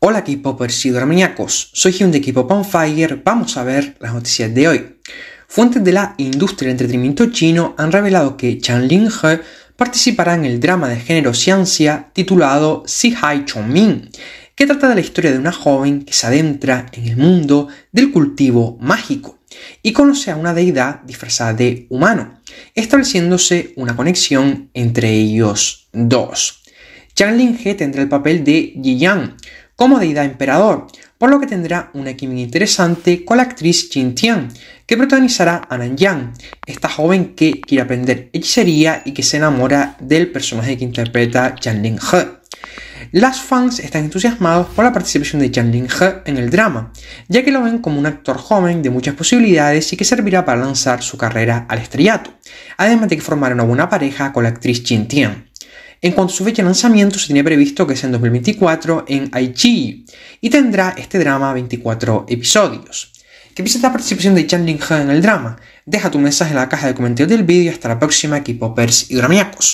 Hola K-Popers y Dramaniacos, soy Hyun de K-Pop vamos a ver las noticias de hoy. Fuentes de la industria del entretenimiento chino han revelado que Chan Lin-he participará en el drama de género ciencia titulado Si Hai Min, que trata de la historia de una joven que se adentra en el mundo del cultivo mágico y conoce a una deidad disfrazada de humano, estableciéndose una conexión entre ellos dos. Chan Lin-he tendrá el papel de Yi Yang, como deidad emperador, por lo que tendrá una química interesante con la actriz Jin Tian, que protagonizará a Nan Yang, esta joven que quiere aprender hechicería y que se enamora del personaje que interpreta Jan Ling He. Las fans están entusiasmados por la participación de Jan Ling He en el drama, ya que lo ven como un actor joven de muchas posibilidades y que servirá para lanzar su carrera al estrellato, además de que formará una buena pareja con la actriz Jin Tian. En cuanto a su fecha de lanzamiento, se tenía previsto que sea en 2024 en Aichi y tendrá este drama 24 episodios. piensas de la participación de Chan Ling en el drama. Deja tu mensaje en la caja de comentarios del vídeo. Hasta la próxima, equipo poppers y Dramiacos.